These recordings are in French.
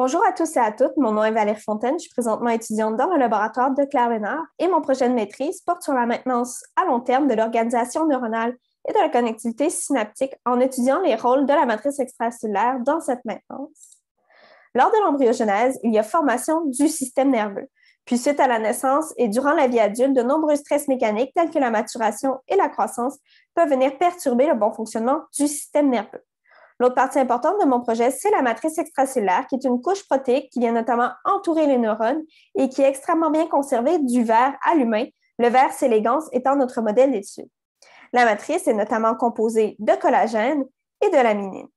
Bonjour à tous et à toutes, mon nom est Valérie Fontaine, je suis présentement étudiante dans le laboratoire de Claire Renard et mon projet de maîtrise porte sur la maintenance à long terme de l'organisation neuronale et de la connectivité synaptique en étudiant les rôles de la matrice extracellulaire dans cette maintenance. Lors de l'embryogenèse, il y a formation du système nerveux. Puis suite à la naissance et durant la vie adulte, de nombreux stress mécaniques tels que la maturation et la croissance peuvent venir perturber le bon fonctionnement du système nerveux. L'autre partie importante de mon projet, c'est la matrice extracellulaire, qui est une couche protéique qui vient notamment entourer les neurones et qui est extrêmement bien conservée du verre à l'humain, le verre s'élégance étant notre modèle d'étude. La matrice est notamment composée de collagène et de laminine.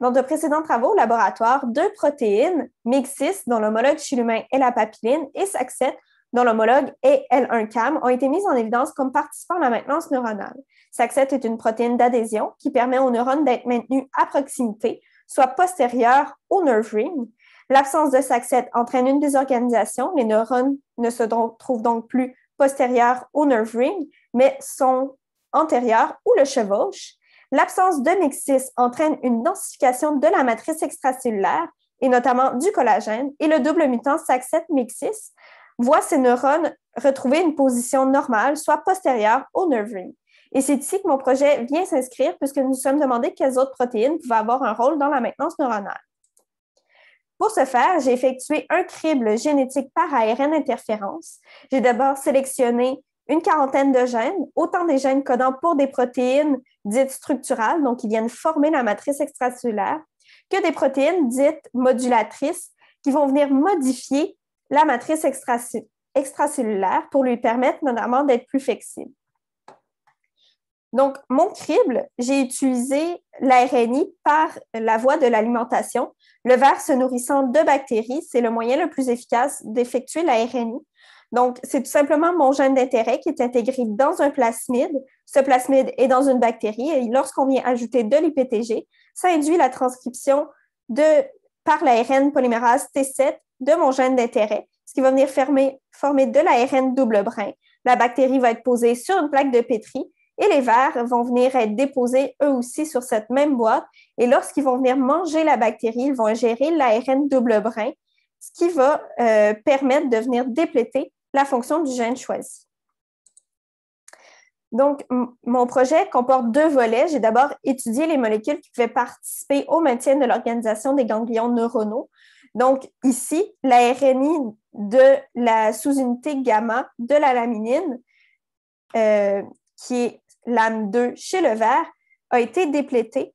Dans de précédents travaux au laboratoire, deux protéines, MIG6, dont l'homologue chez l'humain est la papilline, et sac dont l'homologue et L1CAM, ont été mises en évidence comme participant à la maintenance neuronale. SAC7 est une protéine d'adhésion qui permet aux neurones d'être maintenus à proximité, soit postérieure au nerve ring. L'absence de SAC7 entraîne une désorganisation. Les neurones ne se trouvent donc plus postérieurs au nerve ring, mais sont antérieurs ou le chevauche. L'absence de mixis entraîne une densification de la matrice extracellulaire et notamment du collagène, et le double mutant sac 7 voit ces neurones retrouver une position normale, soit postérieure au nerve Et c'est ici que mon projet vient s'inscrire puisque nous nous sommes demandé quelles autres protéines pouvaient avoir un rôle dans la maintenance neuronale. Pour ce faire, j'ai effectué un crible génétique par ARN interférence. J'ai d'abord sélectionné une quarantaine de gènes, autant des gènes codant pour des protéines dites structurales, donc qui viennent former la matrice extracellulaire, que des protéines dites modulatrices, qui vont venir modifier la matrice extracellulaire pour lui permettre notamment d'être plus flexible. Donc, mon crible, j'ai utilisé l'ARNI par la voie de l'alimentation. Le verre se nourrissant de bactéries, c'est le moyen le plus efficace d'effectuer l'ARNI. Donc, c'est tout simplement mon gène d'intérêt qui est intégré dans un plasmide. Ce plasmide est dans une bactérie et lorsqu'on vient ajouter de l'IPTG, ça induit la transcription de, par l'ARN polymérase T7 de mon gène d'intérêt, ce qui va venir former de l'ARN double brin. La bactérie va être posée sur une plaque de pétri et les vers vont venir être déposés eux aussi sur cette même boîte. Et lorsqu'ils vont venir manger la bactérie, ils vont ingérer l'ARN double brin, ce qui va euh, permettre de venir dépléter la fonction du gène choisi. Donc, mon projet comporte deux volets. J'ai d'abord étudié les molécules qui pouvaient participer au maintien de l'organisation des ganglions neuronaux. Donc, ici, la RNI de la sous-unité gamma de la laminine, euh, qui est l'âme 2 chez le vert, a été déplétée.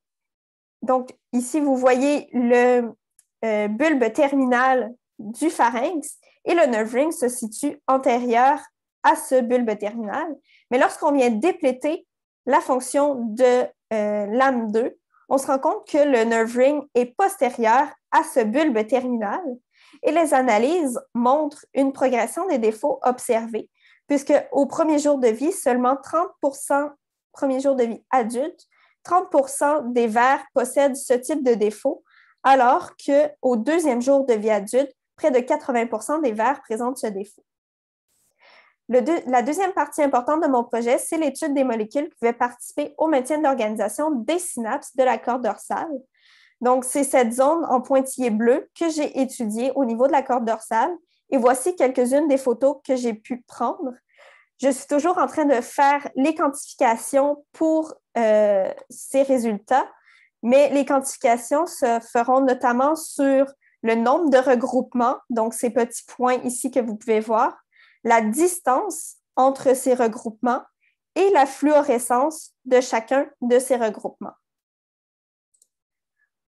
Donc, ici, vous voyez le euh, bulbe terminal du pharynx et le nerve ring se situe antérieur à ce bulbe terminal. Mais lorsqu'on vient dépléter la fonction de euh, l'âme 2, on se rend compte que le nerve ring est postérieur à ce bulbe terminal et les analyses montrent une progression des défauts observés, puisque au premier jour de vie, seulement 30 premier jour de vie adulte, 30 des vers possèdent ce type de défaut, alors qu'au deuxième jour de vie adulte, près de 80 des vers présentent ce défaut la deuxième partie importante de mon projet, c'est l'étude des molécules qui pouvaient participer au maintien d'organisation des synapses de la corde dorsale. Donc, c'est cette zone en pointillé bleu que j'ai étudiée au niveau de la corde dorsale. Et voici quelques-unes des photos que j'ai pu prendre. Je suis toujours en train de faire les quantifications pour euh, ces résultats, mais les quantifications se feront notamment sur le nombre de regroupements, donc ces petits points ici que vous pouvez voir, la distance entre ces regroupements et la fluorescence de chacun de ces regroupements.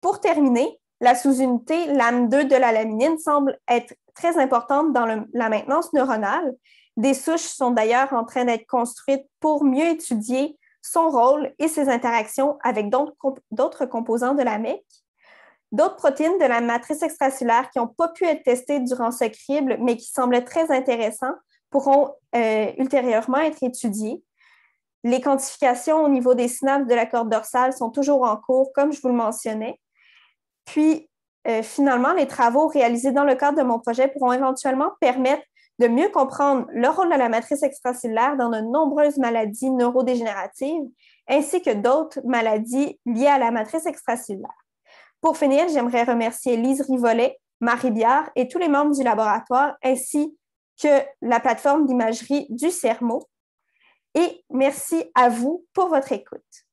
Pour terminer, la sous-unité lame 2 de la laminine semble être très importante dans la maintenance neuronale. Des souches sont d'ailleurs en train d'être construites pour mieux étudier son rôle et ses interactions avec d'autres composants de la MEC. D'autres protéines de la matrice extracellulaire qui n'ont pas pu être testées durant ce crible, mais qui semblaient très intéressantes pourront euh, ultérieurement être étudiées. Les quantifications au niveau des synapses de la corde dorsale sont toujours en cours, comme je vous le mentionnais. Puis, euh, finalement, les travaux réalisés dans le cadre de mon projet pourront éventuellement permettre de mieux comprendre le rôle de la matrice extracellulaire dans de nombreuses maladies neurodégénératives, ainsi que d'autres maladies liées à la matrice extracellulaire. Pour finir, j'aimerais remercier Lise Rivollet, Marie Biard et tous les membres du laboratoire, ainsi que que la plateforme d'imagerie du CERMO. Et merci à vous pour votre écoute.